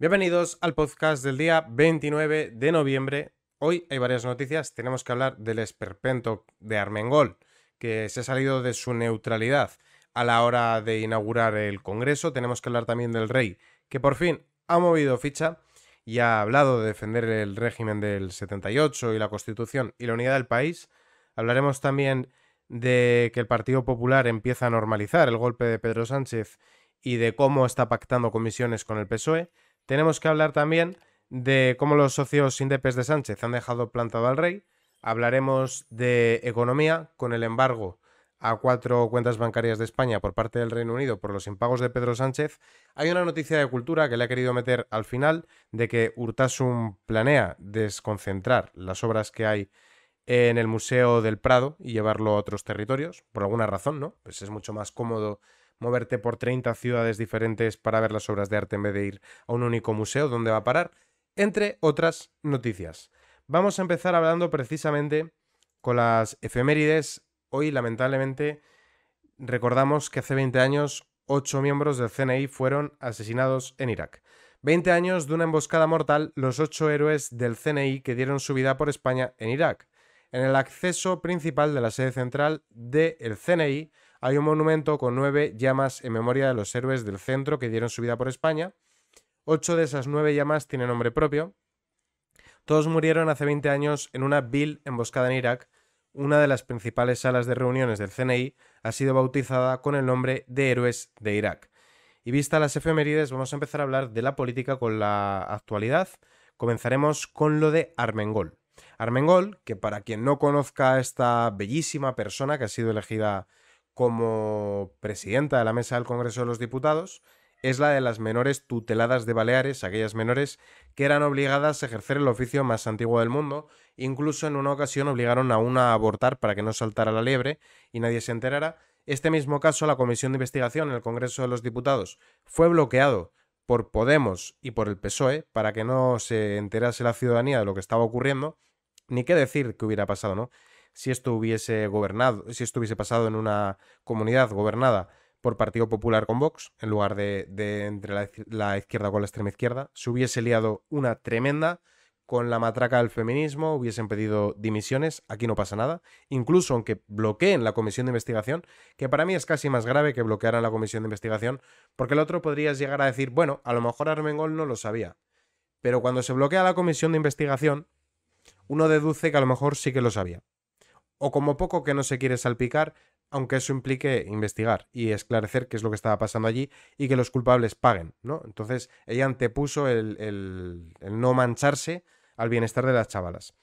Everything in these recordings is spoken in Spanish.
Bienvenidos al podcast del día 29 de noviembre. Hoy hay varias noticias. Tenemos que hablar del esperpento de Armengol, que se ha salido de su neutralidad a la hora de inaugurar el Congreso. Tenemos que hablar también del rey, que por fin ha movido ficha y ha hablado de defender el régimen del 78 y la Constitución y la unidad del país. Hablaremos también de que el Partido Popular empieza a normalizar el golpe de Pedro Sánchez y de cómo está pactando comisiones con el PSOE. Tenemos que hablar también de cómo los socios indepes de Sánchez han dejado plantado al rey. Hablaremos de economía con el embargo a cuatro cuentas bancarias de España por parte del Reino Unido por los impagos de Pedro Sánchez, hay una noticia de cultura que le ha querido meter al final de que Urtasun planea desconcentrar las obras que hay en el Museo del Prado y llevarlo a otros territorios, por alguna razón, ¿no? Pues es mucho más cómodo moverte por 30 ciudades diferentes para ver las obras de arte en vez de ir a un único museo donde va a parar, entre otras noticias. Vamos a empezar hablando precisamente con las efemérides. Hoy, lamentablemente, recordamos que hace 20 años, 8 miembros del CNI fueron asesinados en Irak. 20 años de una emboscada mortal, los 8 héroes del CNI que dieron su vida por España en Irak. En el acceso principal de la sede central del CNI hay un monumento con nueve llamas en memoria de los héroes del centro que dieron su vida por España. Ocho de esas nueve llamas tienen nombre propio. Todos murieron hace 20 años en una vil emboscada en Irak. Una de las principales salas de reuniones del CNI ha sido bautizada con el nombre de Héroes de Irak. Y vista las efemérides, vamos a empezar a hablar de la política con la actualidad. Comenzaremos con lo de Armengol. Armengol, que para quien no conozca a esta bellísima persona que ha sido elegida como presidenta de la mesa del Congreso de los Diputados es la de las menores tuteladas de Baleares, aquellas menores que eran obligadas a ejercer el oficio más antiguo del mundo, incluso en una ocasión obligaron a una a abortar para que no saltara la liebre y nadie se enterara. Este mismo caso, la Comisión de Investigación en el Congreso de los Diputados fue bloqueado por Podemos y por el PSOE para que no se enterase la ciudadanía de lo que estaba ocurriendo, ni qué decir que hubiera pasado, ¿no? si esto hubiese gobernado, si pasado en una comunidad gobernada por Partido Popular con Vox, en lugar de, entre la, izquierda con la extrema izquierda, se hubiese liado una tremenda con la matraca del feminismo, hubiesen pedido dimisiones, aquí no pasa nada, incluso aunque bloqueen la comisión de investigación, que para mí es casi más grave que bloquearan la comisión de investigación, porque el otro podría llegar a decir, bueno, a lo mejor Armengol no lo sabía, pero cuando se bloquea la comisión de investigación, uno deduce que a lo mejor sí que lo sabía o como poco que no se quiere salpicar, aunque eso implique investigar y esclarecer qué es lo que estaba pasando allí y que los culpables paguen, ¿no? Entonces ella antepuso el, el no mancharse al bienestar de las chavalas.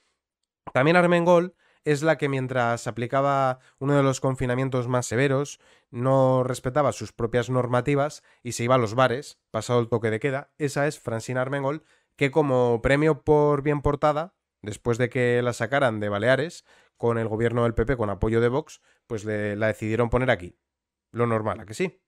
También Armengol es la que mientras aplicaba uno de los confinamientos más severos, no respetaba sus propias normativas y se iba a los bares, pasado el toque de queda. Esa es Francina Armengol, que como premio por bien portada, después de que la sacaran de Baleares, con el gobierno del PP, con apoyo de Vox, pues le, la decidieron poner aquí. Lo normal, ¿a que sí?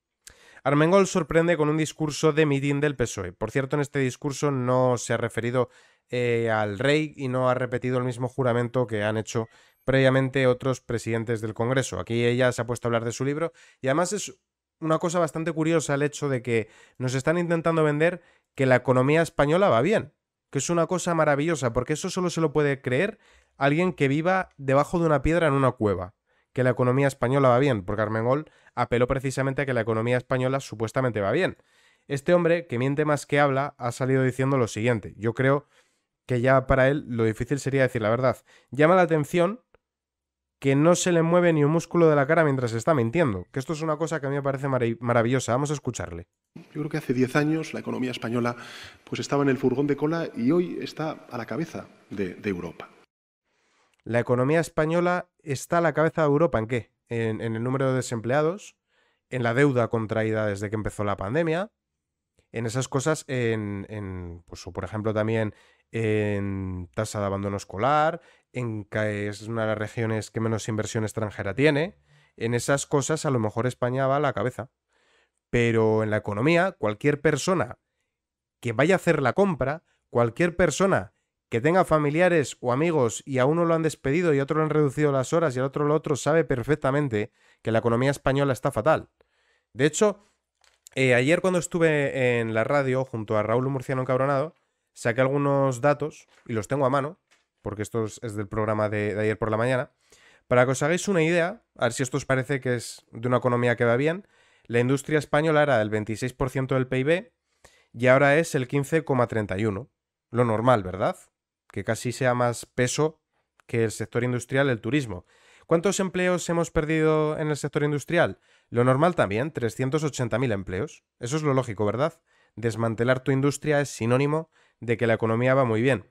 Armengol sorprende con un discurso de Midin del PSOE. Por cierto, en este discurso no se ha referido eh, al rey y no ha repetido el mismo juramento que han hecho previamente otros presidentes del Congreso. Aquí ella se ha puesto a hablar de su libro y además es una cosa bastante curiosa el hecho de que nos están intentando vender que la economía española va bien, que es una cosa maravillosa, porque eso solo se lo puede creer alguien que viva debajo de una piedra en una cueva, que la economía española va bien, porque Armengol apeló precisamente a que la economía española supuestamente va bien. Este hombre, que miente más que habla, ha salido diciendo lo siguiente. Yo creo que ya para él lo difícil sería decir la verdad. Llama la atención que no se le mueve ni un músculo de la cara mientras está mintiendo, que esto es una cosa que a mí me parece maravillosa. Vamos a escucharle. Yo creo que hace 10 años la economía española pues estaba en el furgón de cola y hoy está a la cabeza de Europa la economía española está a la cabeza de Europa en qué? En, el número de desempleados, en la deuda contraída desde que empezó la pandemia, en esas cosas, en, pues, por ejemplo, también en tasa de abandono escolar, en que es una de las regiones que menos inversión extranjera tiene. En esas cosas a lo mejor España va a la cabeza. Pero en la economía, cualquier persona que vaya a hacer la compra, cualquier persona que tenga familiares o amigos y a uno lo han despedido y a otro lo han reducido las horas y al otro lo otro sabe perfectamente que la economía española está fatal. De hecho, eh, ayer cuando estuve en la radio junto a Raúl Murciano Cabronado, saqué algunos datos y los tengo a mano, porque esto es del programa de, de, ayer por la mañana, para que os hagáis una idea, a ver si esto os parece que es de una economía que va bien, la industria española era del 26% del PIB y ahora es el 15,31%. Lo normal, ¿verdad? que casi sea más peso que el sector industrial, el turismo. ¿Cuántos empleos hemos perdido en el sector industrial? Lo normal también, 380.000 empleos. Eso es lo lógico, ¿verdad? Desmantelar tu industria es sinónimo de que la economía va muy bien.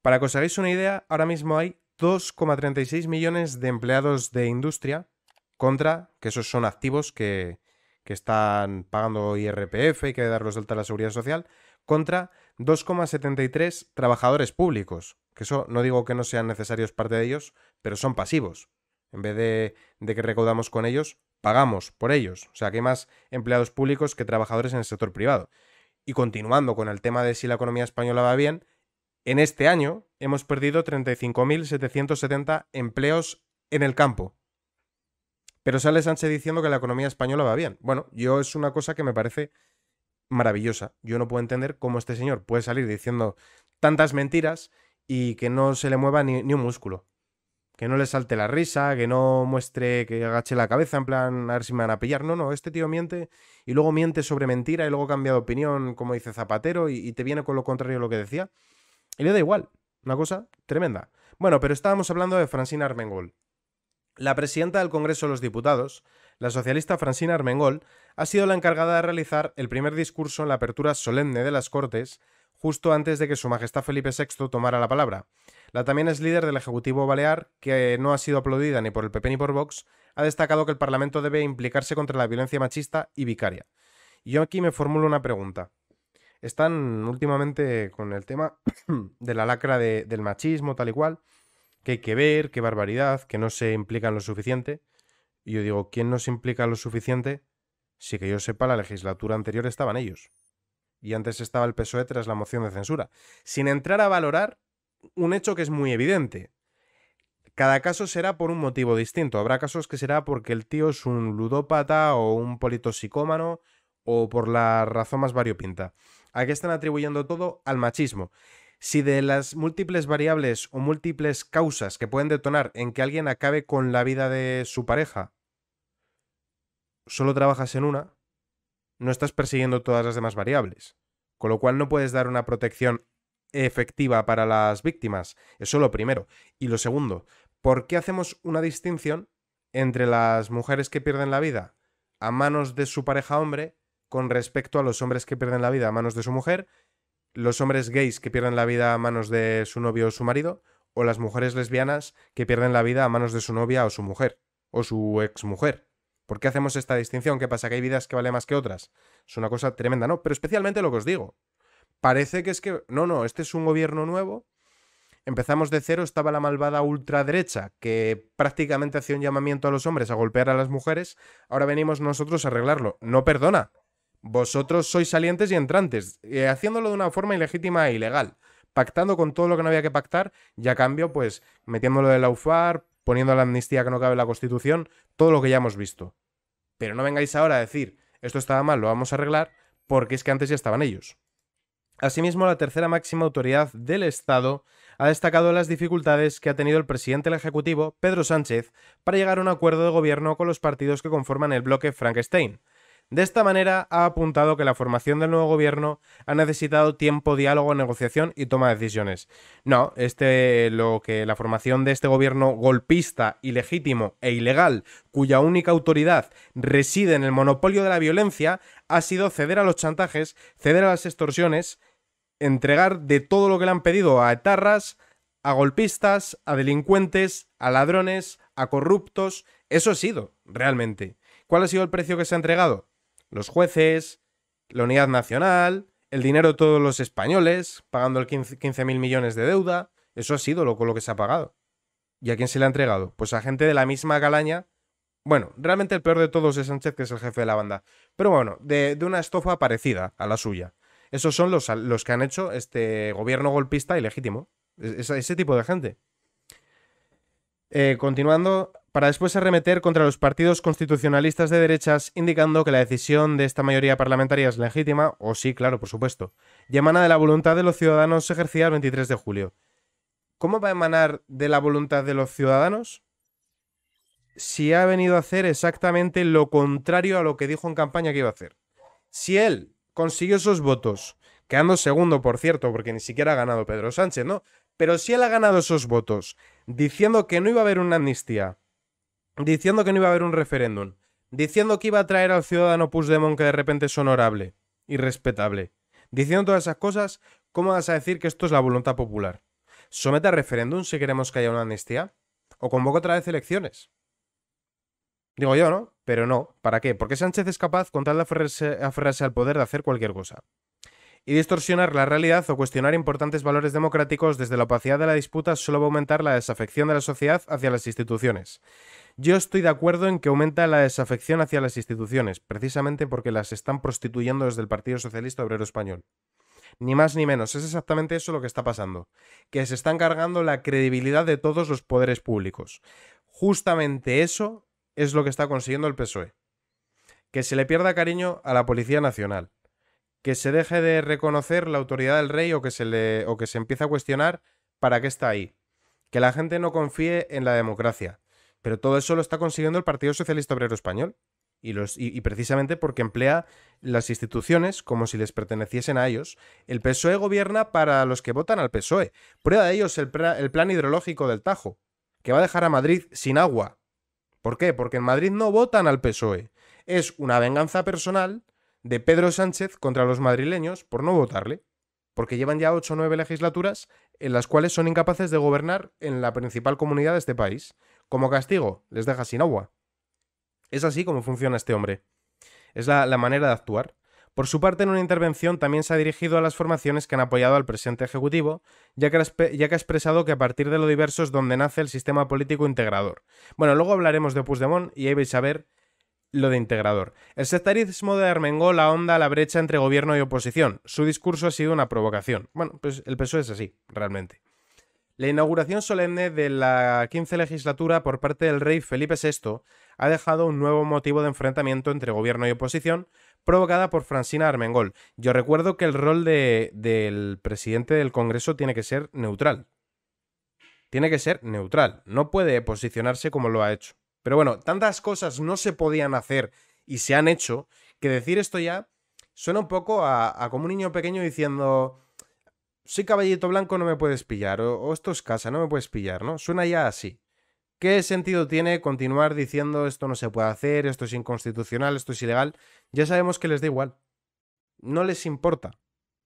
Para que os hagáis una idea, ahora mismo hay 2,36 millones de empleados de industria contra, que esos son activos que, están pagando IRPF y que darlos los alta a la seguridad social, contra 2,73 trabajadores públicos, que eso no digo que no sean necesarios parte de ellos, pero son pasivos. En vez de, que recaudamos con ellos, pagamos por ellos. O sea, que hay más empleados públicos que trabajadores en el sector privado. Y continuando con el tema de si la economía española va bien, en este año hemos perdido 35.770 empleos en el campo. Pero sale Sánchez diciendo que la economía española va bien. Bueno, yo es una cosa que me parece maravillosa. Yo no puedo entender cómo este señor puede salir diciendo tantas mentiras y que no se le mueva ni, un músculo. Que no le salte la risa, que no muestre, que agache la cabeza en plan, a ver si me van a pillar. No, no, este tío miente y luego miente sobre mentira y luego cambia de opinión, como dice Zapatero, y, te viene con lo contrario a lo que decía. Y le da igual. Una cosa tremenda. Bueno, pero estábamos hablando de Francina Armengol. La presidenta del Congreso de los Diputados la socialista Francina Armengol ha sido la encargada de realizar el primer discurso en la apertura solemne de las Cortes, justo antes de que Su Majestad Felipe VI tomara la palabra. La también es líder del Ejecutivo Balear, que no ha sido aplaudida ni por el PP ni por Vox, ha destacado que el Parlamento debe implicarse contra la violencia machista y vicaria. Y yo aquí me formulo una pregunta. Están últimamente con el tema de la lacra del machismo, tal y cual, que hay que ver, qué barbaridad, que no se implican lo suficiente. Y yo digo, ¿quién nos implica lo suficiente? Si que yo sepa, la legislatura anterior estaban ellos. Y antes estaba el PSOE tras la moción de censura. Sin entrar a valorar un hecho que es muy evidente. Cada caso será por un motivo distinto. Habrá casos que será porque el tío es un ludópata o un politosicómano o por la razón más variopinta. Aquí están atribuyendo todo al machismo. Si de las múltiples variables o múltiples causas que pueden detonar en que alguien acabe con la vida de su pareja, solo trabajas en una, no estás persiguiendo todas las demás variables, con lo cual no puedes dar una protección efectiva para las víctimas. Eso es lo primero. Y lo segundo, ¿por qué hacemos una distinción entre las mujeres que pierden la vida a manos de su pareja hombre con respecto a los hombres que pierden la vida a manos de su mujer los hombres gays que pierden la vida a manos de su novio o su marido, o las mujeres lesbianas que pierden la vida a manos de su novia o su mujer, o su exmujer. ¿Por qué hacemos esta distinción? ¿Qué pasa? ¿Que hay vidas que valen más que otras? Es una cosa tremenda, ¿no? Pero especialmente lo que os digo. Parece que es que, no, no, este es un gobierno nuevo. Empezamos de cero, estaba la malvada ultraderecha que prácticamente hacía un llamamiento a los hombres a golpear a las mujeres. Ahora venimos nosotros a arreglarlo. No perdona. Vosotros sois salientes y entrantes, eh, haciéndolo de una forma ilegítima e ilegal, pactando con todo lo que no había que pactar y a cambio, pues, metiéndolo de la UFAR, poniendo la amnistía que no cabe en la Constitución, todo lo que ya hemos visto. Pero no vengáis ahora a decir, esto estaba mal, lo vamos a arreglar, porque es que antes ya estaban ellos. Asimismo, la tercera máxima autoridad del Estado ha destacado las dificultades que ha tenido el presidente del Ejecutivo, Pedro Sánchez, para llegar a un acuerdo de gobierno con los partidos que conforman el bloque Frankenstein, de esta manera, ha apuntado que la formación del nuevo gobierno ha necesitado tiempo, diálogo, negociación y toma de decisiones. No, este, lo que la formación de este gobierno golpista, ilegítimo e ilegal, cuya única autoridad reside en el monopolio de la violencia, ha sido ceder a los chantajes, ceder a las extorsiones, entregar de todo lo que le han pedido a etarras, a golpistas, a delincuentes, a ladrones, a corruptos. Eso ha sido, realmente. ¿Cuál ha sido el precio que se ha entregado? los jueces, la unidad nacional, el dinero de todos los españoles, pagando el 15.000 millones de deuda. Eso ha sido lo, lo que se ha pagado. ¿Y a quién se le ha entregado? Pues a gente de la misma calaña. Bueno, realmente el peor de todos es Sánchez, que es el jefe de la banda. Pero bueno, de, una estofa parecida a la suya. Esos son los, los que han hecho este gobierno golpista ilegítimo. ese tipo de gente. Eh, continuando, para después arremeter contra los partidos constitucionalistas de derechas, indicando que la decisión de esta mayoría parlamentaria es legítima, o sí, claro, por supuesto, y emana de la voluntad de los ciudadanos ejercida el 23 de julio. ¿Cómo va a emanar de la voluntad de los ciudadanos? Si ha venido a hacer exactamente lo contrario a lo que dijo en campaña que iba a hacer. Si él consiguió esos votos, quedando segundo, por cierto, porque ni siquiera ha ganado Pedro Sánchez, ¿no? Pero si él ha ganado esos votos diciendo que no iba a haber una amnistía, diciendo que no iba a haber un referéndum, diciendo que iba a traer al ciudadano Puigdemont que de repente es honorable y respetable, diciendo todas esas cosas, ¿cómo vas a decir que esto es la voluntad popular? ¿Somete a referéndum si queremos que haya una amnistía? ¿O convoca otra vez elecciones? Digo yo, ¿no? Pero no. ¿Para qué? Porque Sánchez es capaz, con tal de aferrarse al poder, de hacer cualquier cosa y distorsionar la realidad o cuestionar importantes valores democráticos desde la opacidad de la disputa solo va a aumentar la desafección de la sociedad hacia las instituciones. Yo estoy de acuerdo en que aumenta la desafección hacia las instituciones, precisamente porque las están prostituyendo desde el Partido Socialista Obrero Español. Ni más ni menos, es exactamente eso lo que está pasando, que se están cargando la credibilidad de todos los poderes públicos. Justamente eso es lo que está consiguiendo el PSOE. Que se le pierda cariño a la Policía Nacional, que se deje de reconocer la autoridad del rey o que se le o que se empiece a cuestionar para qué está ahí. Que la gente no confíe en la democracia. Pero todo eso lo está consiguiendo el Partido Socialista Obrero Español. Y, los, y, precisamente porque emplea las instituciones como si les perteneciesen a ellos. El PSOE gobierna para los que votan al PSOE. Prueba de ellos es el plan hidrológico del Tajo, que va a dejar a Madrid sin agua. ¿Por qué? Porque en Madrid no votan al PSOE. Es una venganza personal de Pedro Sánchez contra los madrileños por no votarle, porque llevan ya 8 o 9 legislaturas en las cuales son incapaces de gobernar en la principal comunidad de este país. Como castigo, les deja sin agua. Es así como funciona este hombre. Es la, manera de actuar. Por su parte, en una intervención también se ha dirigido a las formaciones que han apoyado al presente Ejecutivo, ya que, ya que, ha expresado que a partir de lo diverso es donde nace el sistema político integrador. Bueno, luego hablaremos de Puigdemont y ahí vais a ver lo de integrador. El sectarismo de Armengol ahonda la brecha entre gobierno y oposición. Su discurso ha sido una provocación. Bueno, pues el PSOE es así, realmente. La inauguración solemne de la 15 legislatura por parte del rey Felipe VI ha dejado un nuevo motivo de enfrentamiento entre gobierno y oposición, provocada por Francina Armengol. Yo recuerdo que el rol del presidente del Congreso tiene que ser neutral. Tiene que ser neutral. No puede posicionarse como lo ha hecho. Pero bueno, tantas cosas no se podían hacer y se han hecho que decir esto ya suena un poco a, como un niño pequeño diciendo, soy caballito blanco, no me puedes pillar, o esto es casa, no me puedes pillar, ¿no? Suena ya así. ¿Qué sentido tiene continuar diciendo esto no se puede hacer, esto es inconstitucional, esto es ilegal? Ya sabemos que les da igual. No les importa.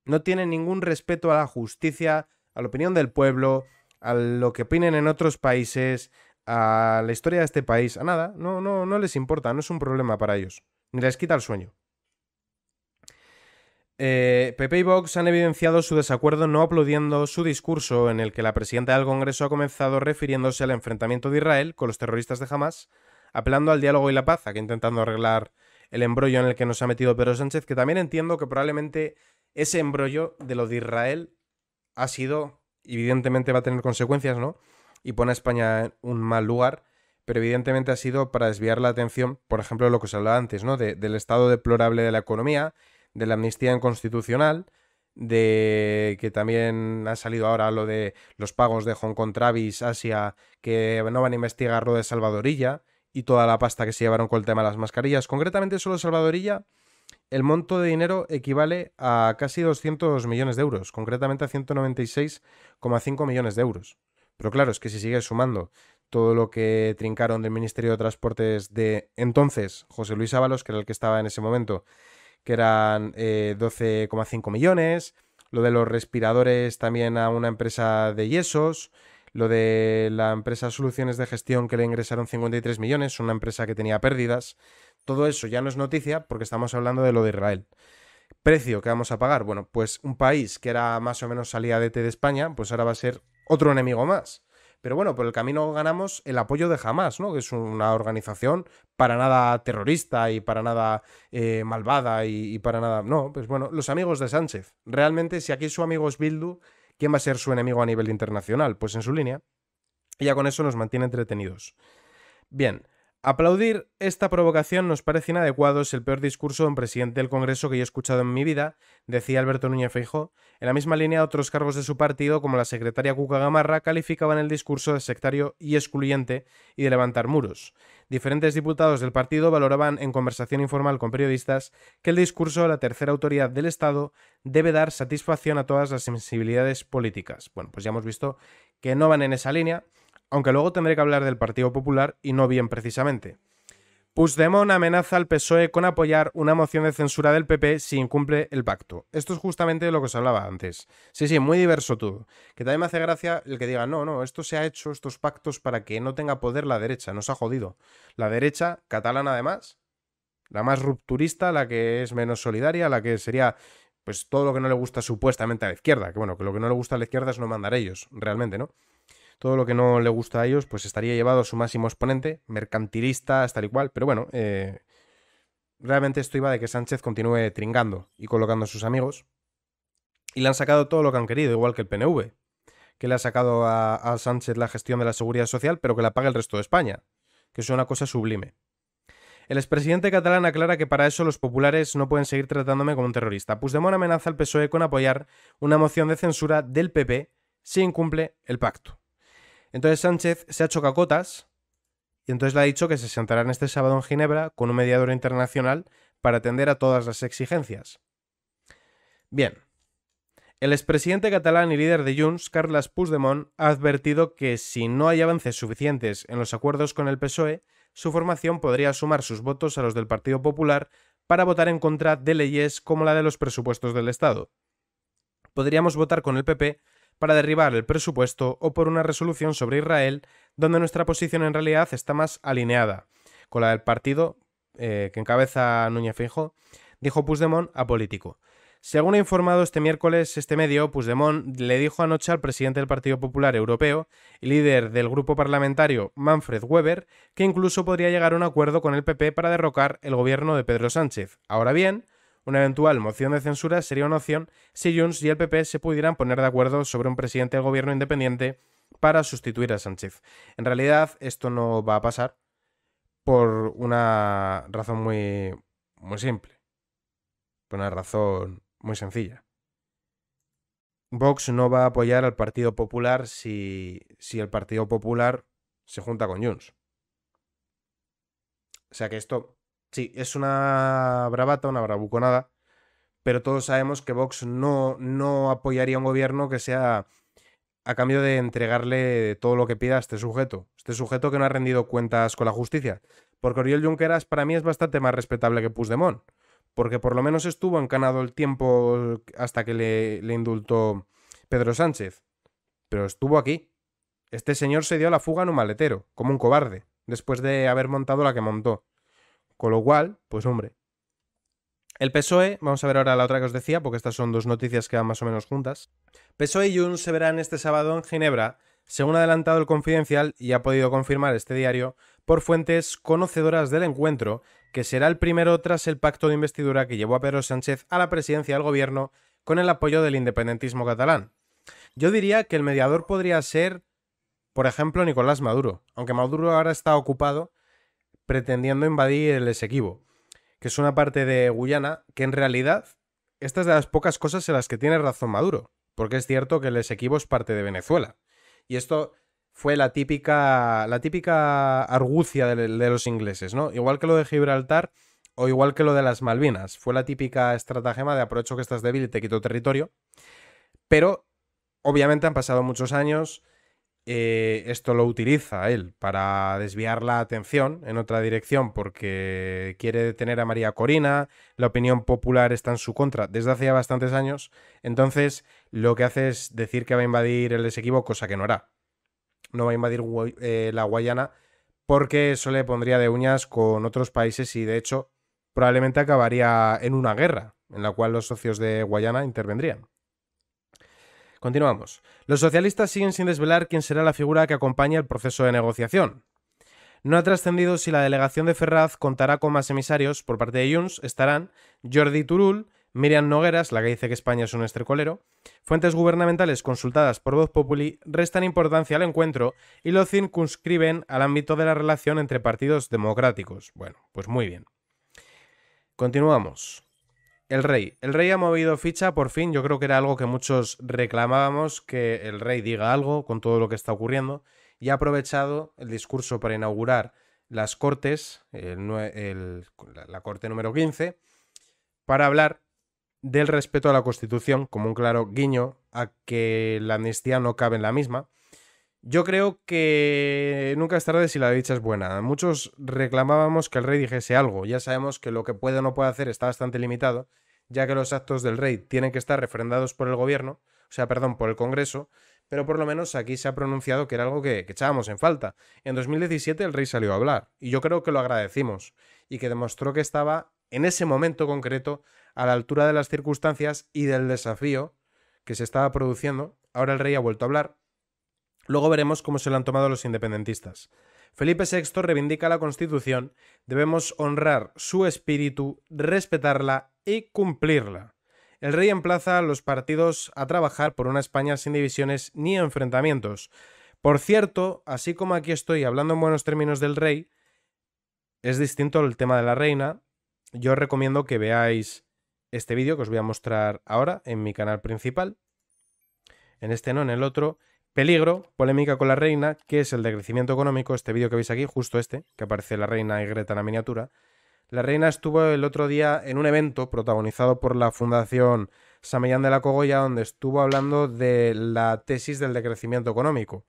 No tienen ningún respeto a la justicia, a la opinión del pueblo, a lo que opinen en otros países, a la historia de este país, a nada, no, no, no les importa, no es un problema para ellos, ni les quita el sueño. Eh, Pepe y Vox han evidenciado su desacuerdo no aplaudiendo su discurso en el que la presidenta del Congreso ha comenzado refiriéndose al enfrentamiento de Israel con los terroristas de Hamas, apelando al diálogo y la paz, aquí intentando arreglar el embrollo en el que nos ha metido Pedro Sánchez, que también entiendo que probablemente ese embrollo de lo de Israel ha sido, evidentemente va a tener consecuencias, ¿no? y pone a España en un mal lugar, pero evidentemente ha sido para desviar la atención, por ejemplo, de lo que os hablaba antes, ¿no? del estado deplorable de la economía, de la amnistía inconstitucional, de que también ha salido ahora lo de los pagos de Hong Kong Travis, Asia, que no van a investigar lo de Salvadorilla y toda la pasta que se llevaron con el tema de las mascarillas. Concretamente, solo Salvadorilla, el monto de dinero equivale a casi 200 millones de euros, concretamente a 196,5 millones de euros. Pero claro, es que si sigue sumando todo lo que trincaron del Ministerio de Transportes de entonces José Luis Ábalos, que era el que estaba en ese momento, que eran 12,5 eh, millones, lo de los respiradores también a una empresa de yesos, lo de la empresa Soluciones de Gestión que le ingresaron 53 millones, una empresa que tenía pérdidas, todo eso ya no es noticia porque estamos hablando de lo de Israel. ¿Precio que vamos a pagar? Bueno, pues un país que era más o menos salida de T de España, pues ahora va a ser otro enemigo más. Pero bueno, por el camino ganamos el apoyo de Jamás, ¿no? Que es una organización para nada terrorista y para nada eh, malvada y, y, para nada. No, pues bueno, los amigos de Sánchez. Realmente, si aquí su amigo es Bildu, ¿quién va a ser su enemigo a nivel internacional? Pues en su línea. Y ya con eso nos mantiene entretenidos. Bien, Aplaudir esta provocación nos parece inadecuado, es el peor discurso de un presidente del Congreso que yo he escuchado en mi vida, decía Alberto Núñez Feijó. En la misma línea, otros cargos de su partido, como la secretaria Cuca Gamarra, calificaban el discurso de sectario y excluyente y de levantar muros. Diferentes diputados del partido valoraban en conversación informal con periodistas que el discurso de la tercera autoridad del Estado debe dar satisfacción a todas las sensibilidades políticas. Bueno, pues ya hemos visto que no van en esa línea aunque luego tendré que hablar del Partido Popular y no bien precisamente. Puigdemont amenaza al PSOE con apoyar una moción de censura del PP si incumple el pacto. Esto es justamente lo que os hablaba antes. Sí, sí, muy diverso todo. Que también me hace gracia el que diga, no, no, esto se ha hecho, estos pactos, para que no tenga poder la derecha, nos ha jodido. La derecha, catalana además, la más rupturista, la que es menos solidaria, la que sería pues todo lo que no le gusta supuestamente a la izquierda, que bueno, que lo que no le gusta a la izquierda es no mandar a ellos, realmente, ¿no? todo lo que no le gusta a ellos, pues estaría llevado a su máximo exponente, mercantilista, tal y cual, pero bueno, eh, realmente esto iba de que Sánchez continúe tringando y colocando a sus amigos, y le han sacado todo lo que han querido, igual que el PNV, que le ha sacado a, Sánchez la gestión de la seguridad social, pero que la pague el resto de España, que es una cosa sublime. El expresidente catalán aclara que para eso los populares no pueden seguir tratándome como un terrorista. pues Puigdemont amenaza al PSOE con apoyar una moción de censura del PP si incumple el pacto. Entonces Sánchez se ha hecho cacotas y entonces le ha dicho que se sentarán este sábado en Ginebra con un mediador internacional para atender a todas las exigencias. Bien. El expresidente catalán y líder de Junts, Carles Puigdemont, ha advertido que si no hay avances suficientes en los acuerdos con el PSOE, su formación podría sumar sus votos a los del Partido Popular para votar en contra de leyes como la de los presupuestos del Estado. Podríamos votar con el PP para derribar el presupuesto o por una resolución sobre Israel, donde nuestra posición en realidad está más alineada con la del partido eh, que encabeza Núñez Fijo, dijo Puigdemont a Político. Según ha informado este miércoles este medio, Puigdemont le dijo anoche al presidente del Partido Popular Europeo y líder del grupo parlamentario Manfred Weber que incluso podría llegar a un acuerdo con el PP para derrocar el gobierno de Pedro Sánchez. Ahora bien, una eventual moción de censura sería una opción si Junts y el PP se pudieran poner de acuerdo sobre un presidente del gobierno independiente para sustituir a Sánchez. En realidad, esto no va a pasar por una razón muy, muy simple. Por una razón muy sencilla. Vox no va a apoyar al Partido Popular si, si el Partido Popular se junta con Junts. O sea que esto Sí, es una bravata, una bravuconada, pero todos sabemos que Vox no, no apoyaría un gobierno que sea a cambio de entregarle todo lo que pida a este sujeto. Este sujeto que no ha rendido cuentas con la justicia. Porque Oriol Junqueras para mí es bastante más respetable que Puigdemont. Porque por lo menos estuvo encanado el tiempo hasta que le, le indultó Pedro Sánchez. Pero estuvo aquí. Este señor se dio la fuga en un maletero, como un cobarde, después de haber montado la que montó. Con lo cual, pues hombre. El PSOE, vamos a ver ahora la otra que os decía, porque estas son dos noticias que van más o menos juntas. PSOE y Junts se verán este sábado en Ginebra, según ha adelantado el Confidencial y ha podido confirmar este diario por fuentes conocedoras del encuentro, que será el primero tras el pacto de investidura que llevó a Pedro Sánchez a la presidencia del gobierno con el apoyo del independentismo catalán. Yo diría que el mediador podría ser, por ejemplo, Nicolás Maduro, aunque Maduro ahora está ocupado pretendiendo invadir el Esequibo, que es una parte de Guyana que en realidad estas es de las pocas cosas en las que tiene razón Maduro, porque es cierto que el Esequibo es parte de Venezuela. Y esto fue la típica, la típica argucia de, de los ingleses, ¿no? Igual que lo de Gibraltar o igual que lo de las Malvinas. Fue la típica estratagema de aprovecho que estás débil y te quito territorio. Pero obviamente han pasado muchos años, eh, esto lo utiliza él para desviar la atención en otra dirección porque quiere detener a María Corina, la opinión popular está en su contra desde hace bastantes años, entonces lo que hace es decir que va a invadir el Esequibo, cosa que no hará. No va a invadir eh, la Guayana porque eso le pondría de uñas con otros países y de hecho probablemente acabaría en una guerra en la cual los socios de Guayana intervendrían. Continuamos. Los socialistas siguen sin desvelar quién será la figura que acompaña el proceso de negociación. No ha trascendido si la delegación de Ferraz contará con más emisarios por parte de Junts. Estarán Jordi Turul, Miriam Nogueras, la que dice que España es un estrecolero. fuentes gubernamentales consultadas por Voz Populi restan importancia al encuentro y lo circunscriben al ámbito de la relación entre partidos democráticos. Bueno, pues muy bien. Continuamos el rey. El rey ha movido ficha por fin. Yo creo que era algo que muchos reclamábamos, que el rey diga algo con todo lo que está ocurriendo. Y ha aprovechado el discurso para inaugurar las cortes, la corte número 15, para hablar del respeto a la Constitución como un claro guiño a que la amnistía no cabe en la misma yo creo que nunca es tarde si la dicha es buena. Muchos reclamábamos que el rey dijese algo. Ya sabemos que lo que puede o no puede hacer está bastante limitado, ya que los actos del rey tienen que estar refrendados por el gobierno, o sea, perdón, por el Congreso, pero por lo menos aquí se ha pronunciado que era algo que, que echábamos en falta. En 2017 el rey salió a hablar, y yo creo que lo agradecimos, y que demostró que estaba, en ese momento concreto, a la altura de las circunstancias y del desafío que se estaba produciendo. Ahora el rey ha vuelto a hablar Luego veremos cómo se lo han tomado los independentistas. Felipe VI reivindica la Constitución, debemos honrar su espíritu, respetarla y cumplirla. El rey emplaza a los partidos a trabajar por una España sin divisiones ni enfrentamientos. Por cierto, así como aquí estoy hablando en buenos términos del rey, es distinto el tema de la reina. Yo recomiendo que veáis este vídeo que os voy a mostrar ahora en mi canal principal. En este no, en el otro. Peligro, polémica con la reina, que es el decrecimiento económico, este vídeo que veis aquí, justo este, que aparece la reina y Greta en la miniatura. La reina estuvo el otro día en un evento protagonizado por la Fundación Samellán de la Cogolla, donde estuvo hablando de la tesis del decrecimiento económico.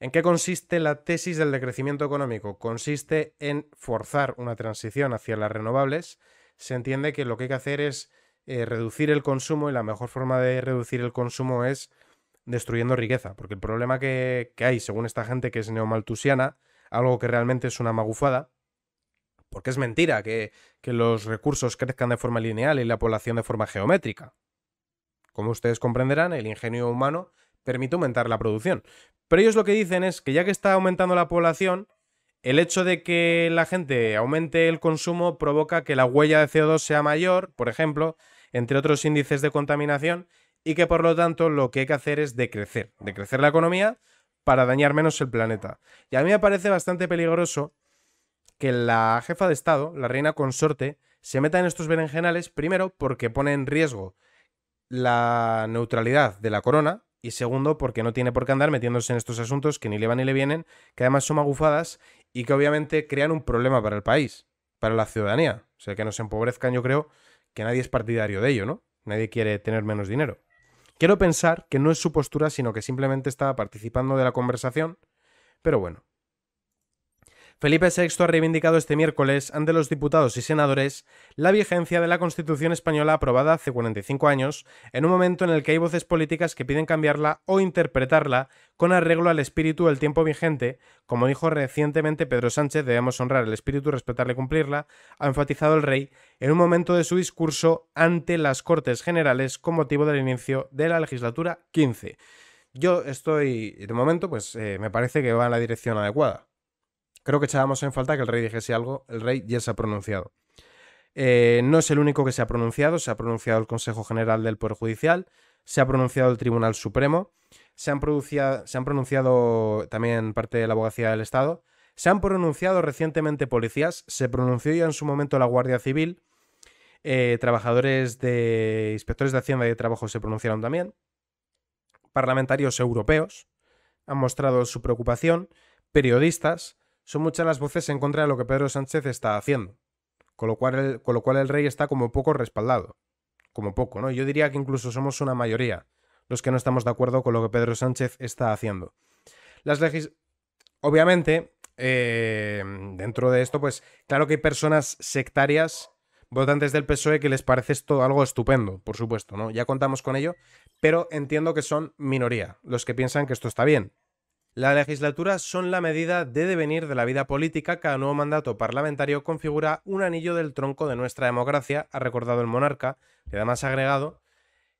¿En qué consiste la tesis del decrecimiento económico? Consiste en forzar una transición hacia las renovables. Se entiende que lo que hay que hacer es eh, reducir el consumo y la mejor forma de reducir el consumo es destruyendo riqueza, porque el problema que, hay, según esta gente que es neomaltusiana, algo que realmente es una magufada, porque es mentira que, que, los recursos crezcan de forma lineal y la población de forma geométrica. Como ustedes comprenderán, el ingenio humano permite aumentar la producción. Pero ellos lo que dicen es que ya que está aumentando la población, el hecho de que la gente aumente el consumo provoca que la huella de CO2 sea mayor, por ejemplo, entre otros índices de contaminación, y que por lo tanto lo que hay que hacer es decrecer, decrecer la economía para dañar menos el planeta. Y a mí me parece bastante peligroso que la jefa de Estado, la reina consorte, se meta en estos berenjenales, primero porque pone en riesgo la neutralidad de la corona y segundo porque no tiene por qué andar metiéndose en estos asuntos que ni le van ni le vienen, que además son agufadas y que obviamente crean un problema para el país, para la ciudadanía. O sea, que nos empobrezcan, yo creo que nadie es partidario de ello, ¿no? Nadie quiere tener menos dinero. Quiero pensar que no es su postura, sino que simplemente estaba participando de la conversación, pero bueno, Felipe VI ha reivindicado este miércoles ante los diputados y senadores la vigencia de la Constitución española aprobada hace 45 años, en un momento en el que hay voces políticas que piden cambiarla o interpretarla con arreglo al espíritu del tiempo vigente, como dijo recientemente Pedro Sánchez, debemos honrar el espíritu, respetarle y cumplirla, ha enfatizado el rey en un momento de su discurso ante las Cortes Generales con motivo del inicio de la legislatura 15. Yo estoy, de momento, pues eh, me parece que va en la dirección adecuada. Creo que echábamos en falta que el rey dijese algo, el rey ya se ha pronunciado. Eh, no es el único que se ha pronunciado, se ha pronunciado el Consejo General del Poder Judicial, se ha pronunciado el Tribunal Supremo, se han, se han pronunciado también parte de la Abogacía del Estado, se han pronunciado recientemente policías, se pronunció ya en su momento la Guardia Civil, eh, trabajadores de inspectores de Hacienda y de Trabajo se pronunciaron también, parlamentarios europeos han mostrado su preocupación, periodistas, son muchas las voces en contra de lo que Pedro Sánchez está haciendo, con lo cual el, con lo cual el rey está como poco respaldado. Como poco, ¿no? Yo diría que incluso somos una mayoría los que no estamos de acuerdo con lo que Pedro Sánchez está haciendo. Las legis... Obviamente, eh, dentro de esto, pues claro que hay personas sectarias, votantes del PSOE, que les parece esto algo estupendo, por supuesto, ¿no? Ya contamos con ello, pero entiendo que son minoría los que piensan que esto está bien. La legislatura son la medida de devenir de la vida política. Cada nuevo mandato parlamentario configura un anillo del tronco de nuestra democracia, ha recordado el monarca, y además ha agregado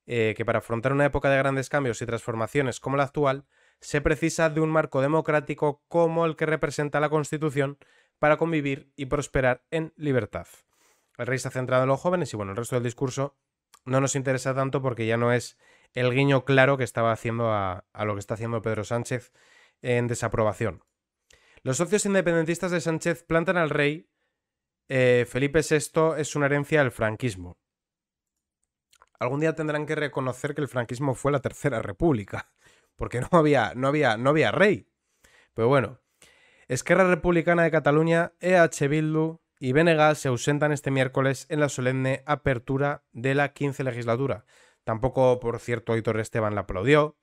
eh, que para afrontar una época de grandes cambios y transformaciones como la actual, se precisa de un marco democrático como el que representa la Constitución para convivir y prosperar en libertad. El rey se ha centrado en los jóvenes y bueno, el resto del discurso no nos interesa tanto porque ya no es el guiño claro que estaba haciendo a lo que está haciendo Pedro Sánchez en desaprobación. Los socios independentistas de Sánchez plantan al rey eh, Felipe VI es una herencia del franquismo. Algún día tendrán que reconocer que el franquismo fue la tercera república, porque no había, no había, no había rey. Pero bueno, Esquerra Republicana de Cataluña, EH Bildu y Venegas se ausentan este miércoles en la solemne apertura de la 15 legislatura. Tampoco, por cierto, Aitor Esteban la aplaudió,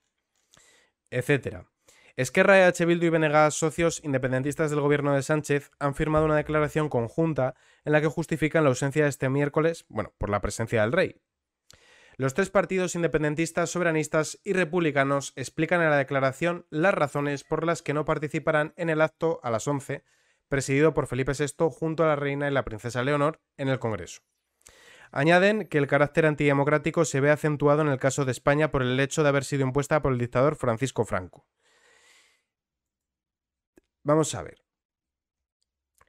etcétera. Esquerra, EH Bildu y Venegas, socios independentistas del gobierno de Sánchez, han firmado una declaración conjunta en la que justifican la ausencia de este miércoles, bueno, por la presencia del rey. Los tres partidos independentistas, soberanistas y republicanos explican en la declaración las razones por las que no participarán en el acto a las 11, presidido por Felipe VI junto a la reina y la princesa Leonor en el Congreso. Añaden que el carácter antidemocrático se ve acentuado en el caso de España por el hecho de haber sido impuesta por el dictador Francisco Franco. Vamos a ver.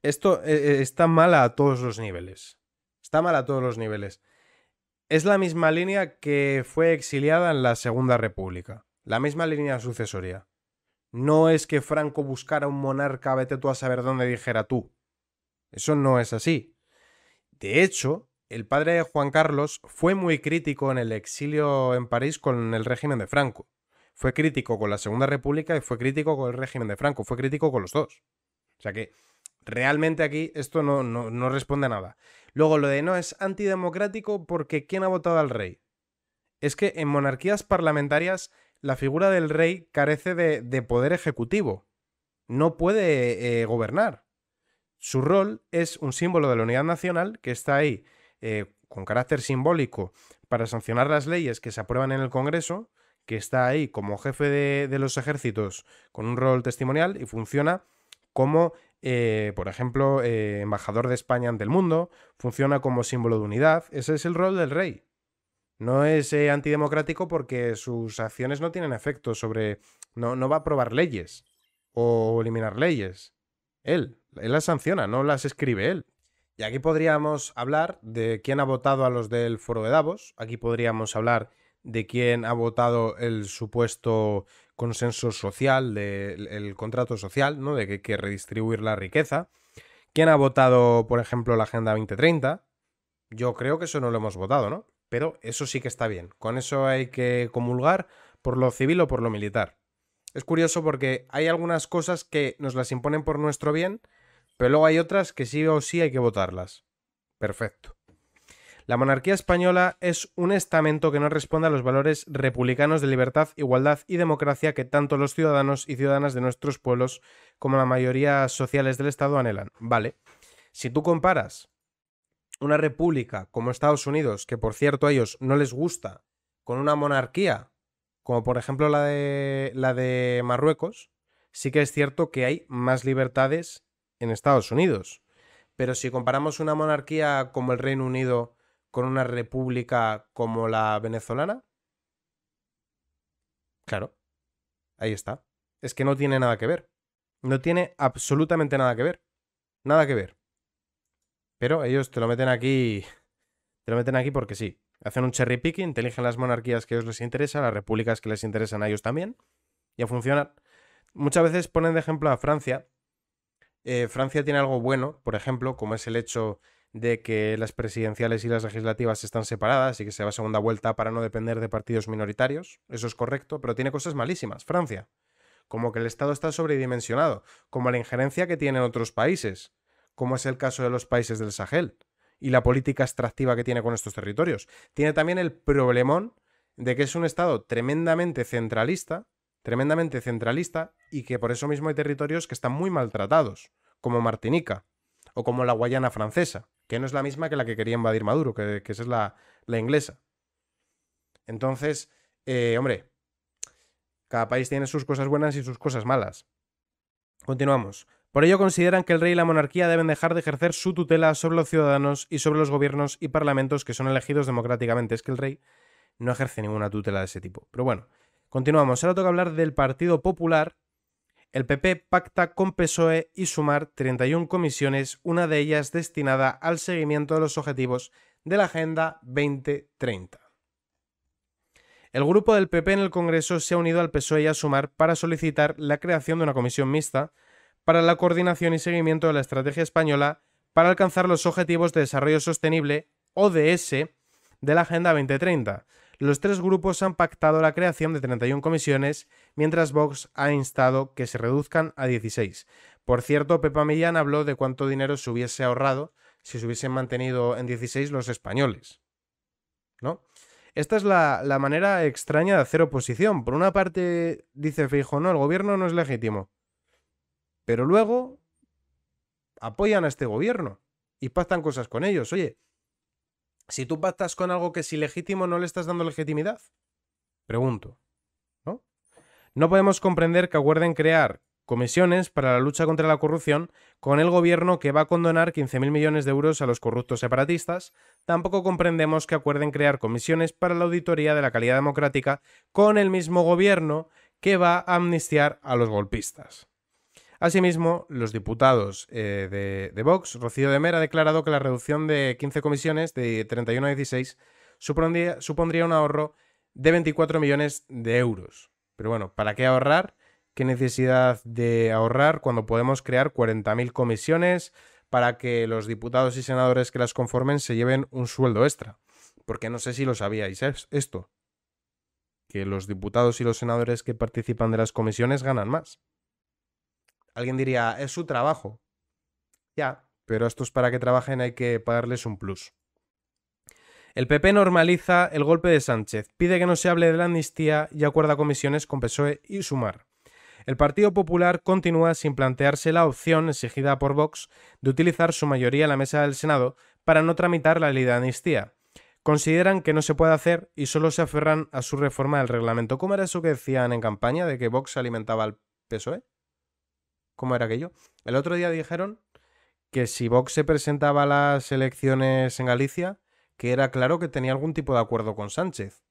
Esto eh, eh, está mal a todos los niveles. Está mal a todos los niveles. Es la misma línea que fue exiliada en la Segunda República. La misma línea sucesoria. No es que Franco buscara un monarca, vete tú a saber dónde dijera tú. Eso no es así. De hecho, el padre de Juan Carlos fue muy crítico en el exilio en París con el régimen de Franco. Fue crítico con la Segunda República y fue crítico con el régimen de Franco, fue crítico con los dos. O sea que realmente aquí esto no, responde a nada. Luego lo de no es antidemocrático porque ¿quién ha votado al rey? Es que en monarquías parlamentarias la figura del rey carece de, poder ejecutivo. No puede eh, gobernar. Su rol es un símbolo de la unidad nacional que está ahí eh, con carácter simbólico para sancionar las leyes que se aprueban en el Congreso que está ahí como jefe de, los ejércitos con un rol testimonial y funciona como, eh, por ejemplo, eh, embajador de España ante el mundo, funciona como símbolo de unidad. Ese es el rol del rey. No es eh, antidemocrático porque sus acciones no tienen efecto sobre... No, no va a aprobar leyes o eliminar leyes. Él, él las sanciona, no las escribe él. Y aquí podríamos hablar de quién ha votado a los del foro de Davos, aquí podríamos hablar de quién ha votado el supuesto consenso social, el, contrato social, ¿no? De que hay que redistribuir la riqueza. ¿Quién ha votado, por ejemplo, la Agenda 2030? Yo creo que eso no lo hemos votado, ¿no? Pero eso sí que está bien. Con eso hay que comulgar por lo civil o por lo militar. Es curioso porque hay algunas cosas que nos las imponen por nuestro bien, pero luego hay otras que sí o sí hay que votarlas. Perfecto. La monarquía española es un estamento que no responde a los valores republicanos de libertad, igualdad y democracia que tanto los ciudadanos y ciudadanas de nuestros pueblos como la mayoría sociales del Estado anhelan. Vale. Si tú comparas una república como Estados Unidos, que por cierto a ellos no les gusta, con una monarquía, como por ejemplo la de, la de Marruecos, sí que es cierto que hay más libertades en Estados Unidos. Pero si comparamos una monarquía como el Reino Unido con una república como la venezolana? Claro, ahí está. Es que no tiene nada que ver. No tiene absolutamente nada que ver. Nada que ver. Pero ellos te lo meten aquí. Te lo meten aquí porque sí. Hacen un cherry picking, te eligen las monarquías que a ellos les interesa, las repúblicas que les interesan a ellos también. Y a funcionar. Muchas veces ponen de ejemplo a Francia. Eh, Francia tiene algo bueno, por ejemplo, como es el hecho de que las presidenciales y las legislativas están separadas y que se va a segunda vuelta para no depender de partidos minoritarios. Eso es correcto, pero tiene cosas malísimas. Francia. Como que el Estado está sobredimensionado, como la injerencia que tienen otros países, como es el caso de los países del Sahel, y la política extractiva que tiene con estos territorios. Tiene también el problemón de que es un Estado tremendamente centralista, tremendamente centralista, y que por eso mismo hay territorios que están muy maltratados, como Martinica o como la Guayana francesa que no es la misma que la que quería invadir Maduro, que, esa es la, inglesa. Entonces, eh, hombre, cada país tiene sus cosas buenas y sus cosas malas. Continuamos. Por ello consideran que el rey y la monarquía deben dejar de ejercer su tutela sobre los ciudadanos y sobre los gobiernos y parlamentos que son elegidos democráticamente. Es que el rey no ejerce ninguna tutela de ese tipo. Pero bueno, continuamos. Ahora toca hablar del Partido Popular, el PP pacta con PSOE y Sumar 31 comisiones, una de ellas destinada al seguimiento de los objetivos de la Agenda 2030. El grupo del PP en el Congreso se ha unido al PSOE y a Sumar para solicitar la creación de una comisión mixta para la coordinación y seguimiento de la estrategia española para alcanzar los objetivos de desarrollo sostenible, ODS, de la Agenda 2030. Los tres grupos han pactado la creación de 31 comisiones mientras Vox ha instado que se reduzcan a 16. Por cierto, Pepa Millán habló de cuánto dinero se hubiese ahorrado si se hubiesen mantenido en 16 los españoles. ¿No? Esta es la, la manera extraña de hacer oposición. Por una parte, dice Fijo, no, el gobierno no es legítimo. Pero luego apoyan a este gobierno y pactan cosas con ellos. Oye, si tú pactas con algo que es ilegítimo, ¿no le estás dando legitimidad? Pregunto. No podemos comprender que acuerden crear comisiones para la lucha contra la corrupción con el gobierno que va a condonar 15.000 millones de euros a los corruptos separatistas, tampoco comprendemos que acuerden crear comisiones para la auditoría de la calidad democrática con el mismo gobierno que va a amnistiar a los golpistas. Asimismo, los diputados eh, de, Vox, Rocío de Mera, ha declarado que la reducción de 15 comisiones de 31 a 16 supondría, supondría un ahorro de 24 millones de euros. Pero bueno, ¿para qué ahorrar? ¿Qué necesidad de ahorrar cuando podemos crear 40.000 comisiones para que los diputados y senadores que las conformen se lleven un sueldo extra? Porque no sé si lo sabíais esto, que los diputados y los senadores que participan de las comisiones ganan más. Alguien diría, es su trabajo. Ya, pero estos para que trabajen hay que pagarles un plus. El PP normaliza el golpe de Sánchez, pide que no se hable de la amnistía y acuerda comisiones con PSOE y Sumar. El Partido Popular continúa sin plantearse la opción exigida por Vox de utilizar su mayoría en la mesa del Senado para no tramitar la ley de amnistía. Consideran que no se puede hacer y solo se aferran a su reforma del reglamento. ¿Cómo era eso que decían en campaña de que Vox alimentaba al PSOE? ¿Cómo era aquello? El otro día dijeron que si Vox se presentaba a las elecciones en Galicia, que era claro que tenía algún tipo de acuerdo con Sánchez.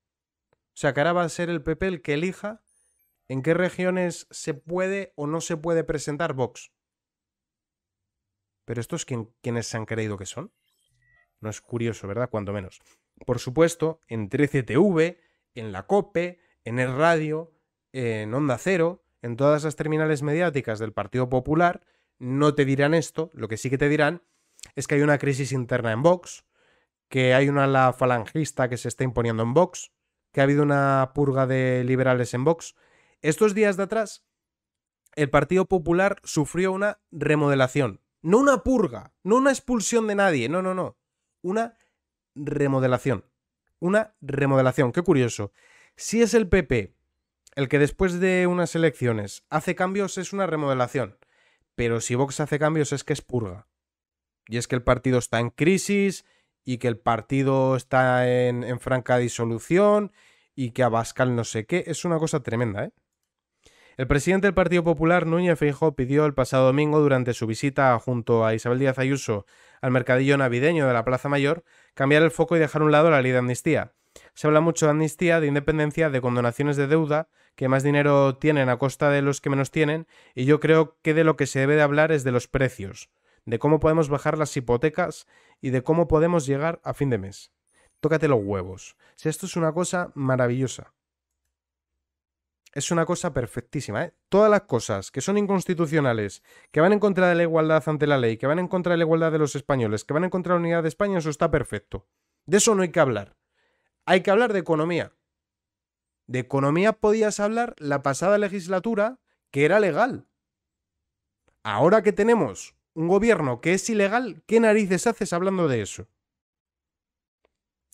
O sea, que ahora va a ser el PP el que elija en qué regiones se puede o no se puede presentar Vox. Pero estos quien, quienes se han creído que son. No es curioso, ¿verdad? Cuanto menos. Por supuesto, en 13TV, en la COPE, en el radio, en Onda Cero, en todas las terminales mediáticas del Partido Popular, no te dirán esto. Lo que sí que te dirán es que hay una crisis interna en Vox, que hay una ala falangista que se está imponiendo en Vox, que ha habido una purga de liberales en Vox. Estos días de atrás, el Partido Popular sufrió una remodelación. No una purga, no una expulsión de nadie, no, no, no. Una remodelación. Una remodelación. Qué curioso. Si es el PP el que después de unas elecciones hace cambios, es una remodelación. Pero si Vox hace cambios es que es purga. Y es que el partido está en crisis, y que el partido está en, franca disolución y que Abascal no sé qué. Es una cosa tremenda, ¿eh? El presidente del Partido Popular, Núñez Feijóo, pidió el pasado domingo, durante su visita junto a Isabel Díaz Ayuso al mercadillo navideño de la Plaza Mayor, cambiar el foco y dejar a un lado la ley de amnistía. Se habla mucho de amnistía, de independencia, de condonaciones de deuda, que más dinero tienen a costa de los que menos tienen, y yo creo que de lo que se debe de hablar es de los precios, de cómo podemos bajar las hipotecas y de cómo podemos llegar a fin de mes. Tócate los huevos. Si esto es una cosa maravillosa. Es una cosa perfectísima. ¿eh? Todas las cosas que son inconstitucionales, que van en contra de la igualdad ante la ley, que van en contra de la igualdad de los españoles, que van en contra de la unidad de España, eso está perfecto. De eso no hay que hablar. Hay que hablar de economía. De economía podías hablar la pasada legislatura, que era legal. Ahora que tenemos un gobierno que es ilegal, ¿qué narices haces hablando de eso?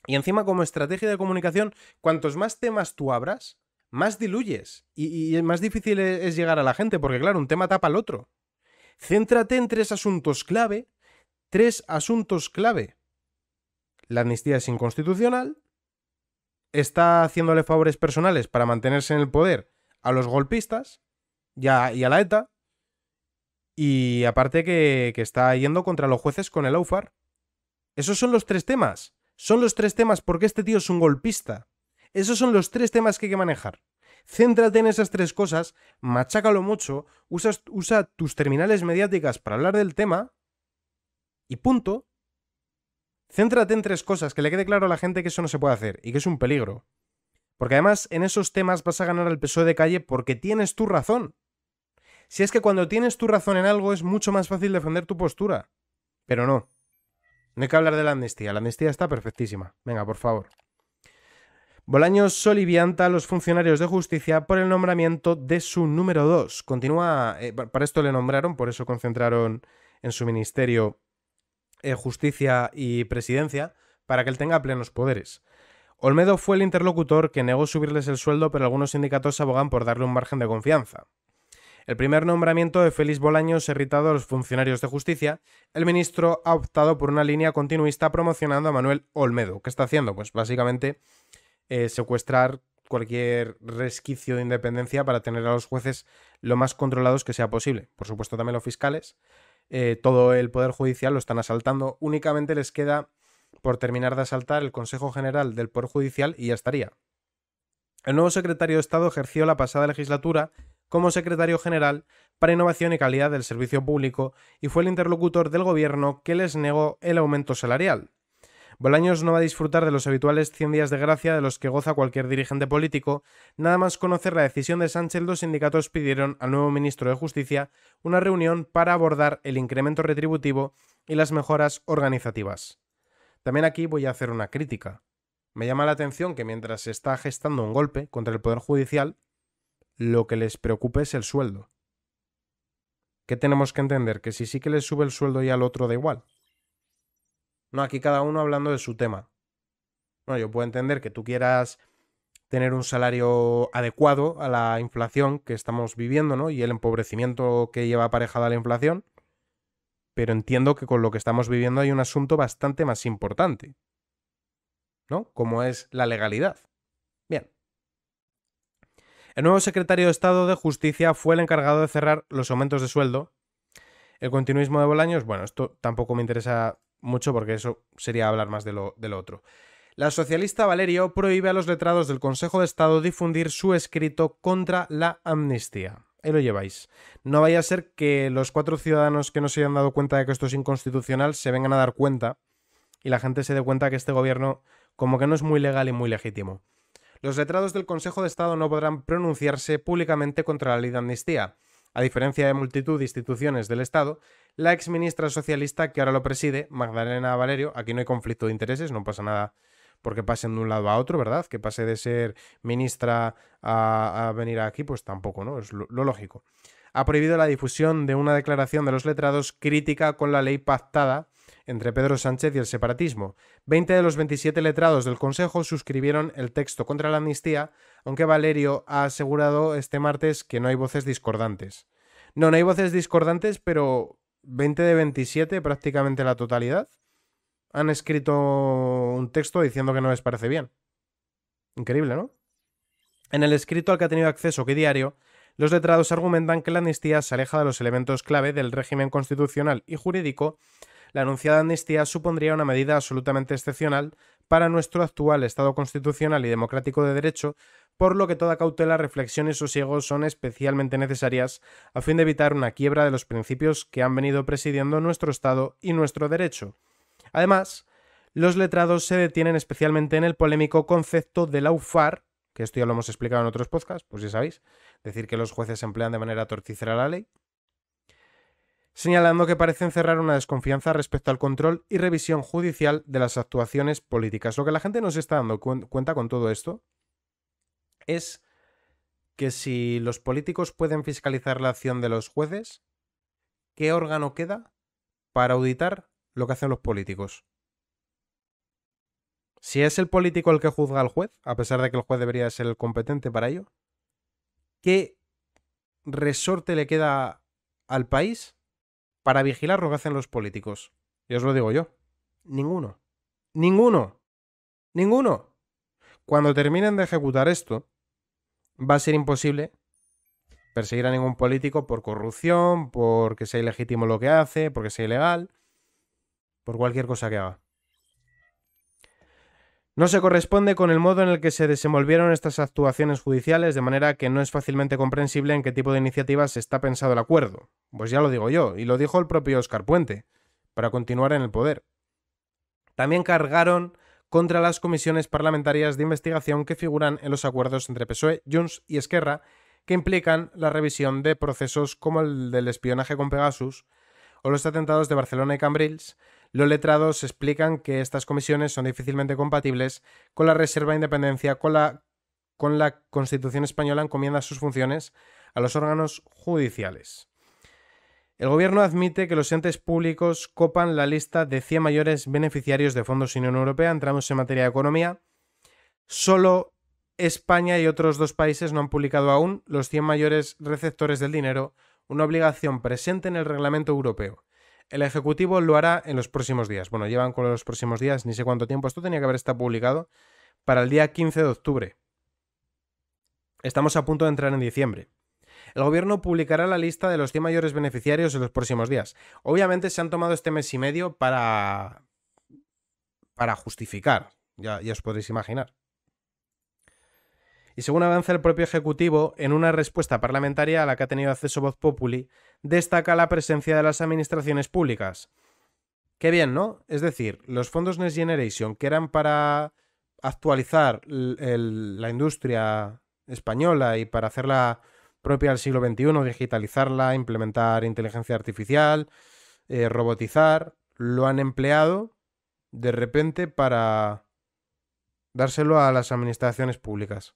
Y encima como estrategia de comunicación, cuantos más temas tú abras, más diluyes y, más difícil e, es llegar a la gente, porque claro, un tema tapa al otro. Céntrate en tres asuntos clave, tres asuntos clave. La amnistía es inconstitucional, está haciéndole favores personales para mantenerse en el poder a los golpistas y a la ETA, y aparte que, está yendo contra los jueces con el AUFAR. Esos son los tres temas. Son los tres temas porque este tío es un golpista. Esos son los tres temas que hay que manejar. Céntrate en esas tres cosas, machácalo mucho, usa, tus terminales mediáticas para hablar del tema y punto. Céntrate en tres cosas, que le quede claro a la gente que eso no se puede hacer y que es un peligro. Porque además en esos temas vas a ganar el peso e de calle porque tienes tu razón. Si es que cuando tienes tu razón en algo es mucho más fácil defender tu postura. Pero no. No hay que hablar de la amnistía. La amnistía está perfectísima. Venga, por favor. Bolaños solivianta a los funcionarios de justicia por el nombramiento de su número 2. Continúa, eh, para esto le nombraron, por eso concentraron en su ministerio eh, justicia y presidencia, para que él tenga plenos poderes. Olmedo fue el interlocutor que negó subirles el sueldo, pero algunos sindicatos abogan por darle un margen de confianza. El primer nombramiento de Félix Bolaños ha irritado a los funcionarios de justicia. El ministro ha optado por una línea continuista promocionando a Manuel Olmedo. ¿Qué está haciendo? Pues básicamente eh, secuestrar cualquier resquicio de independencia para tener a los jueces lo más controlados que sea posible. Por supuesto también los fiscales. Eh, todo el Poder Judicial lo están asaltando. Únicamente les queda por terminar de asaltar el Consejo General del Poder Judicial y ya estaría. El nuevo secretario de Estado ejerció la pasada legislatura como secretario general para innovación y calidad del servicio público y fue el interlocutor del gobierno que les negó el aumento salarial. Bolaños no va a disfrutar de los habituales 100 días de gracia de los que goza cualquier dirigente político. Nada más conocer la decisión de Sánchez, los sindicatos pidieron al nuevo ministro de Justicia una reunión para abordar el incremento retributivo y las mejoras organizativas. También aquí voy a hacer una crítica. Me llama la atención que mientras se está gestando un golpe contra el Poder Judicial, lo que les preocupe es el sueldo. ¿Qué tenemos que entender? ¿Que si sí que les sube el sueldo y al otro da igual? No, aquí cada uno hablando de su tema. No, yo puedo entender que tú quieras tener un salario adecuado a la inflación que estamos viviendo, ¿no? Y el empobrecimiento que lleva aparejada la inflación. Pero entiendo que con lo que estamos viviendo hay un asunto bastante más importante, ¿no? Como es la legalidad. El nuevo secretario de Estado de Justicia fue el encargado de cerrar los aumentos de sueldo. El continuismo de Bolaños, bueno, esto tampoco me interesa mucho porque eso sería hablar más de lo, otro. La socialista Valerio prohíbe a los letrados del Consejo de Estado difundir su escrito contra la amnistía. Ahí lo lleváis. No vaya a ser que los cuatro ciudadanos que no se hayan dado cuenta de que esto es inconstitucional se vengan a dar cuenta y la gente se dé cuenta que este gobierno como que no es muy legal y muy legítimo los letrados del Consejo de Estado no podrán pronunciarse públicamente contra la ley de amnistía. A diferencia de multitud de instituciones del Estado, la exministra socialista que ahora lo preside, Magdalena Valerio, aquí no hay conflicto de intereses, no pasa nada porque pasen de un lado a otro, ¿verdad? Que pase de ser ministra a, venir aquí, pues tampoco, ¿no? Es lo lógico. Ha prohibido la difusión de una declaración de los letrados crítica con la ley pactada entre Pedro Sánchez y el separatismo. Veinte de los 27 letrados del Consejo suscribieron el texto contra la amnistía, aunque Valerio ha asegurado este martes que no hay voces discordantes. No, no hay voces discordantes, pero 20 de 27, prácticamente la totalidad, han escrito un texto diciendo que no les parece bien. Increíble, ¿no? En el escrito al que ha tenido acceso que diario, los letrados argumentan que la amnistía se aleja de los elementos clave del régimen constitucional y jurídico la anunciada amnistía supondría una medida absolutamente excepcional para nuestro actual Estado constitucional y democrático de derecho, por lo que toda cautela, reflexión y sosiego son especialmente necesarias a fin de evitar una quiebra de los principios que han venido presidiendo nuestro Estado y nuestro derecho. Además, los letrados se detienen especialmente en el polémico concepto de la UFAR, que esto ya lo hemos explicado en otros podcasts, pues ya sabéis, decir que los jueces emplean de manera torticera la ley, señalando que parece encerrar una desconfianza respecto al control y revisión judicial de las actuaciones políticas. Lo que la gente no se está dando cuenta con todo esto es que si los políticos pueden fiscalizar la acción de los jueces, ¿qué órgano queda para auditar lo que hacen los políticos? Si es el político el que juzga al juez, a pesar de que el juez debería ser el competente para ello, ¿qué resorte le queda al país para vigilar lo que hacen los políticos. Y os lo digo yo. Ninguno. Ninguno. Ninguno. Cuando terminen de ejecutar esto, va a ser imposible perseguir a ningún político por corrupción, porque sea ilegítimo lo que hace, porque sea ilegal, por cualquier cosa que haga. No se corresponde con el modo en el que se desenvolvieron estas actuaciones judiciales, de manera que no es fácilmente comprensible en qué tipo de iniciativas está pensado el acuerdo. Pues ya lo digo yo, y lo dijo el propio Oscar Puente, para continuar en el poder. También cargaron contra las comisiones parlamentarias de investigación que figuran en los acuerdos entre PSOE, Junts y Esquerra, que implican la revisión de procesos como el del espionaje con Pegasus o los atentados de Barcelona y Cambrils, los letrados explican que estas comisiones son difícilmente compatibles con la reserva de independencia, con la, con la Constitución española encomienda sus funciones a los órganos judiciales. El gobierno admite que los entes públicos copan la lista de 100 mayores beneficiarios de fondos Unión Europea. Entramos en materia de economía. Solo España y otros dos países no han publicado aún los 100 mayores receptores del dinero, una obligación presente en el reglamento europeo. El Ejecutivo lo hará en los próximos días. Bueno, llevan con los próximos días ni sé cuánto tiempo. Esto tenía que haber estado publicado para el día 15 de octubre. Estamos a punto de entrar en diciembre. El gobierno publicará la lista de los 100 mayores beneficiarios en los próximos días. Obviamente se han tomado este mes y medio para... para justificar, ya, ya os podréis imaginar. Y según avanza el propio Ejecutivo, en una respuesta parlamentaria a la que ha tenido acceso Voz Populi, destaca la presencia de las administraciones públicas. Qué bien, ¿no? Es decir, los fondos Next Generation, que eran para actualizar la industria española y para hacerla propia al siglo XXI, digitalizarla, implementar inteligencia artificial, eh, robotizar, lo han empleado de repente para dárselo a las administraciones públicas.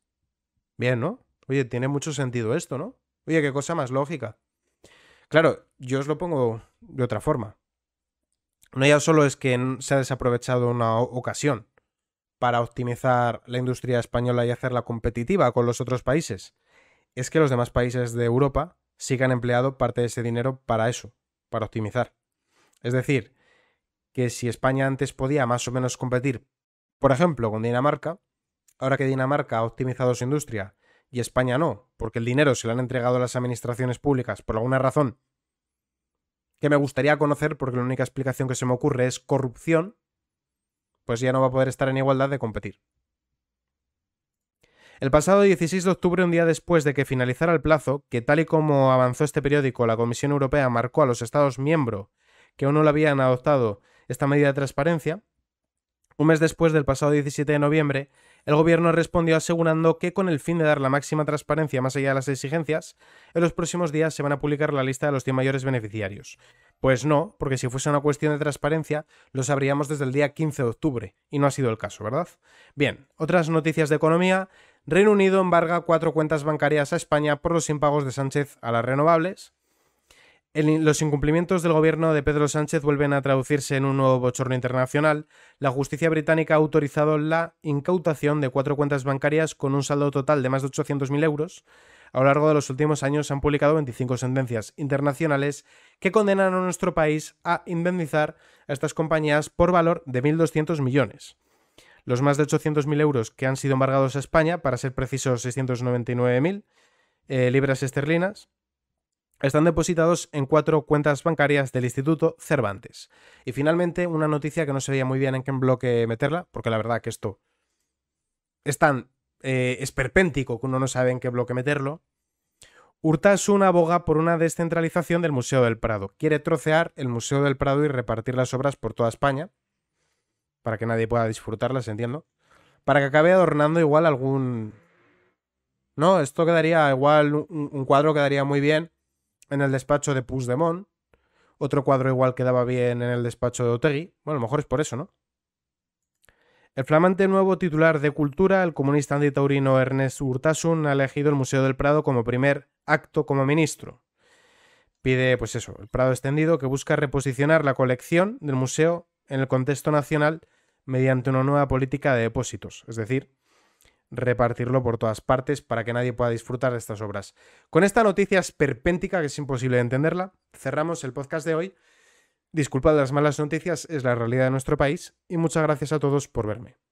Bien, ¿no? Oye, tiene mucho sentido esto, ¿no? Oye, qué cosa más lógica. Claro, yo os lo pongo de otra forma. No ya solo es que se ha desaprovechado una ocasión para optimizar la industria española y hacerla competitiva con los otros países, es que los demás países de Europa sí que han empleado parte de ese dinero para eso, para optimizar. Es decir, que si España antes podía más o menos competir, por ejemplo, con Dinamarca, Ahora que Dinamarca ha optimizado su industria y España no, porque el dinero se lo han entregado a las administraciones públicas por alguna razón que me gustaría conocer porque la única explicación que se me ocurre es corrupción, pues ya no va a poder estar en igualdad de competir. El pasado 16 de octubre, un día después de que finalizara el plazo, que tal y como avanzó este periódico, la Comisión Europea marcó a los Estados miembros que aún no lo habían adoptado esta medida de transparencia, un mes después del pasado 17 de noviembre, el gobierno respondió asegurando que con el fin de dar la máxima transparencia más allá de las exigencias, en los próximos días se van a publicar la lista de los 10 mayores beneficiarios. Pues no, porque si fuese una cuestión de transparencia, lo sabríamos desde el día 15 de octubre, y no ha sido el caso, ¿verdad? Bien, otras noticias de economía. Reino Unido embarga cuatro cuentas bancarias a España por los impagos de Sánchez a las renovables los incumplimientos del gobierno de Pedro Sánchez vuelven a traducirse en un nuevo bochorno internacional. La justicia británica ha autorizado la incautación de cuatro cuentas bancarias con un saldo total de más de 800.000 euros. A lo largo de los últimos años han publicado 25 sentencias internacionales que condenan a nuestro país a indemnizar a estas compañías por valor de 1.200 millones. Los más de 800.000 euros que han sido embargados a España, para ser precisos 699.000 eh, libras esterlinas, están depositados en cuatro cuentas bancarias del Instituto Cervantes. Y finalmente, una noticia que no se veía muy bien en qué bloque meterla, porque la verdad que esto es tan eh, esperpéntico que uno no sabe en qué bloque meterlo. una aboga por una descentralización del Museo del Prado. Quiere trocear el Museo del Prado y repartir las obras por toda España, para que nadie pueda disfrutarlas, entiendo. Para que acabe adornando igual algún... No, esto quedaría igual, un cuadro quedaría muy bien en el despacho de Puigdemont. Otro cuadro igual quedaba bien en el despacho de Otegui. Bueno, a lo mejor es por eso, ¿no? El flamante nuevo titular de Cultura, el comunista antitaurino Ernest Urtasun, ha elegido el Museo del Prado como primer acto como ministro. Pide, pues eso, el Prado extendido que busca reposicionar la colección del museo en el contexto nacional mediante una nueva política de depósitos, es decir, repartirlo por todas partes para que nadie pueda disfrutar de estas obras. Con esta noticia esperpéntica, que es imposible de entenderla, cerramos el podcast de hoy. Disculpad las malas noticias, es la realidad de nuestro país y muchas gracias a todos por verme.